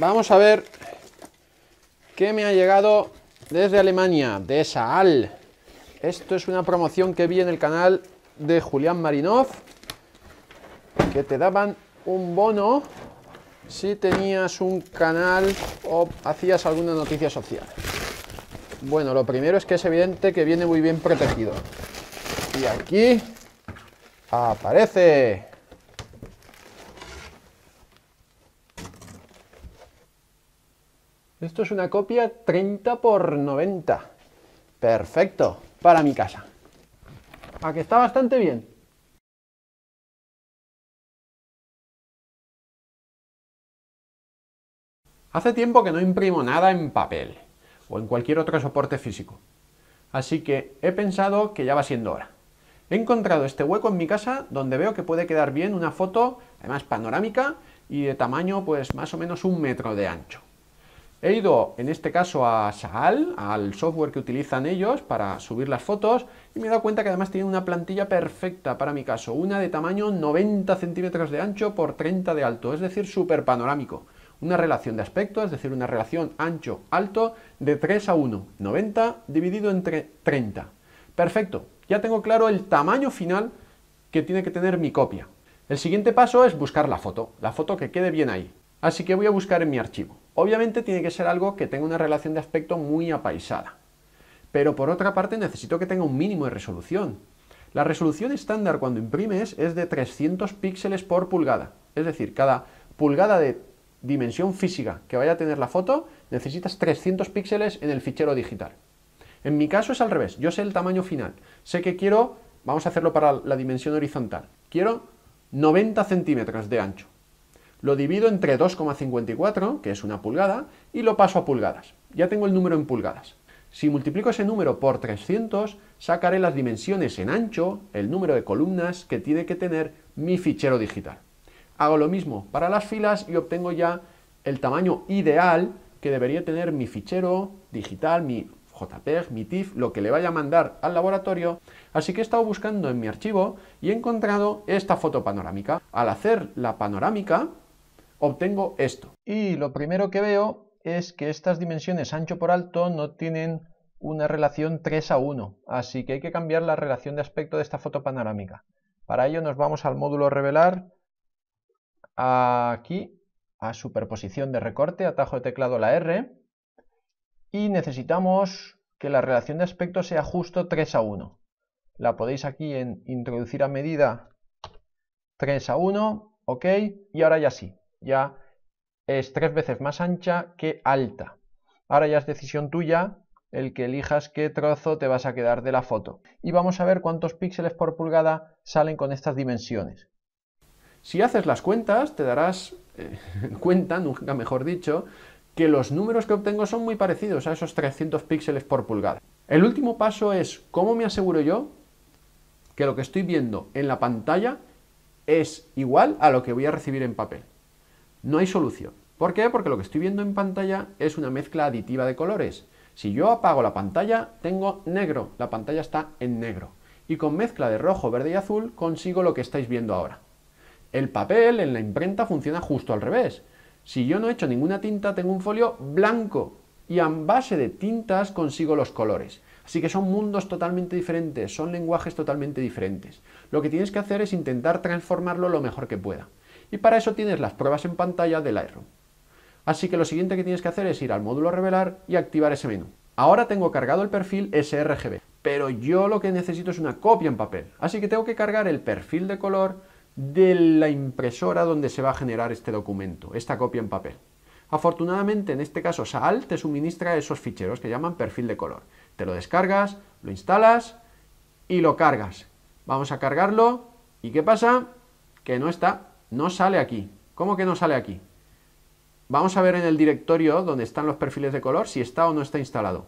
Vamos a ver qué me ha llegado desde Alemania, de Saal. Esto es una promoción que vi en el canal de Julián Marinov, que te daban un bono si tenías un canal o hacías alguna noticia social. Bueno, lo primero es que es evidente que viene muy bien protegido. Y aquí aparece Esto es una copia 30 por 90. Perfecto, para mi casa. A que está bastante bien. Hace tiempo que no imprimo nada en papel o en cualquier otro soporte físico. Así que he pensado que ya va siendo hora. He encontrado este hueco en mi casa donde veo que puede quedar bien una foto, además panorámica, y de tamaño pues más o menos un metro de ancho. He ido en este caso a Saal, al software que utilizan ellos para subir las fotos, y me he dado cuenta que además tiene una plantilla perfecta para mi caso, una de tamaño 90 centímetros de ancho por 30 de alto, es decir, súper panorámico. Una relación de aspecto, es decir, una relación ancho-alto de 3 a 1, 90 dividido entre 30. Perfecto, ya tengo claro el tamaño final que tiene que tener mi copia. El siguiente paso es buscar la foto, la foto que quede bien ahí. Así que voy a buscar en mi archivo. Obviamente tiene que ser algo que tenga una relación de aspecto muy apaisada. Pero por otra parte necesito que tenga un mínimo de resolución. La resolución estándar cuando imprimes es de 300 píxeles por pulgada. Es decir, cada pulgada de dimensión física que vaya a tener la foto necesitas 300 píxeles en el fichero digital. En mi caso es al revés, yo sé el tamaño final. Sé que quiero, vamos a hacerlo para la dimensión horizontal, quiero 90 centímetros de ancho. Lo divido entre 2,54, que es una pulgada, y lo paso a pulgadas. Ya tengo el número en pulgadas. Si multiplico ese número por 300, sacaré las dimensiones en ancho, el número de columnas que tiene que tener mi fichero digital. Hago lo mismo para las filas y obtengo ya el tamaño ideal que debería tener mi fichero digital, mi JPEG, mi TIFF, lo que le vaya a mandar al laboratorio. Así que he estado buscando en mi archivo y he encontrado esta foto panorámica. Al hacer la panorámica, obtengo esto. Y lo primero que veo es que estas dimensiones ancho por alto no tienen una relación 3 a 1, así que hay que cambiar la relación de aspecto de esta foto panorámica. Para ello nos vamos al módulo revelar, aquí, a superposición de recorte, atajo de teclado la R, y necesitamos que la relación de aspecto sea justo 3 a 1. La podéis aquí en introducir a medida 3 a 1, ok, y ahora ya sí, ya es tres veces más ancha que alta. Ahora ya es decisión tuya el que elijas qué trozo te vas a quedar de la foto. Y vamos a ver cuántos píxeles por pulgada salen con estas dimensiones. Si haces las cuentas, te darás eh, cuenta, nunca mejor dicho, que los números que obtengo son muy parecidos a esos 300 píxeles por pulgada. El último paso es cómo me aseguro yo que lo que estoy viendo en la pantalla es igual a lo que voy a recibir en papel. No hay solución. ¿Por qué? Porque lo que estoy viendo en pantalla es una mezcla aditiva de colores. Si yo apago la pantalla, tengo negro. La pantalla está en negro. Y con mezcla de rojo, verde y azul consigo lo que estáis viendo ahora. El papel en la imprenta funciona justo al revés. Si yo no he hecho ninguna tinta, tengo un folio blanco. Y en base de tintas consigo los colores. Así que son mundos totalmente diferentes, son lenguajes totalmente diferentes. Lo que tienes que hacer es intentar transformarlo lo mejor que pueda. Y para eso tienes las pruebas en pantalla del Lightroom. Así que lo siguiente que tienes que hacer es ir al módulo Revelar y activar ese menú. Ahora tengo cargado el perfil sRGB, pero yo lo que necesito es una copia en papel. Así que tengo que cargar el perfil de color de la impresora donde se va a generar este documento, esta copia en papel. Afortunadamente en este caso Saal te suministra esos ficheros que llaman perfil de color. Te lo descargas, lo instalas y lo cargas. Vamos a cargarlo y ¿qué pasa? Que no está no sale aquí. ¿Cómo que no sale aquí? Vamos a ver en el directorio donde están los perfiles de color si está o no está instalado.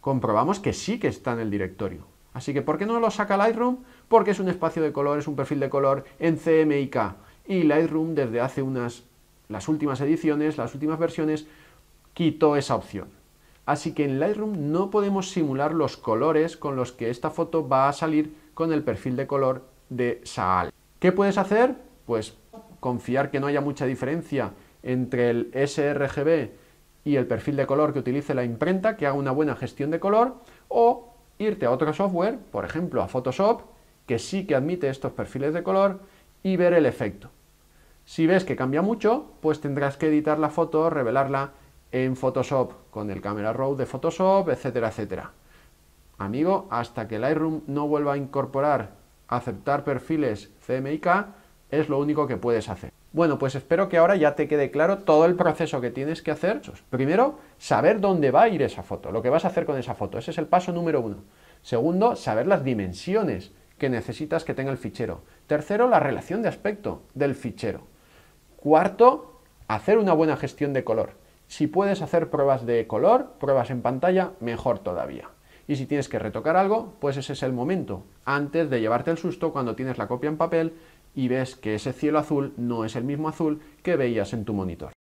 Comprobamos que sí que está en el directorio. Así que ¿por qué no lo saca Lightroom? Porque es un espacio de color, es un perfil de color en CMYK. Y Lightroom desde hace unas, las últimas ediciones, las últimas versiones, quitó esa opción. Así que en Lightroom no podemos simular los colores con los que esta foto va a salir con el perfil de color de Saal. ¿Qué puedes hacer? Pues confiar que no haya mucha diferencia entre el sRGB y el perfil de color que utilice la imprenta, que haga una buena gestión de color, o irte a otro software, por ejemplo a Photoshop, que sí que admite estos perfiles de color, y ver el efecto. Si ves que cambia mucho, pues tendrás que editar la foto, revelarla en Photoshop, con el Camera Raw de Photoshop, etcétera, etcétera. Amigo, hasta que Lightroom no vuelva a incorporar aceptar perfiles CMYK es lo único que puedes hacer. Bueno, pues espero que ahora ya te quede claro todo el proceso que tienes que hacer. Primero, saber dónde va a ir esa foto, lo que vas a hacer con esa foto. Ese es el paso número uno. Segundo, saber las dimensiones que necesitas que tenga el fichero. Tercero, la relación de aspecto del fichero. Cuarto, hacer una buena gestión de color. Si puedes hacer pruebas de color, pruebas en pantalla, mejor todavía. Y si tienes que retocar algo, pues ese es el momento, antes de llevarte el susto cuando tienes la copia en papel y ves que ese cielo azul no es el mismo azul que veías en tu monitor.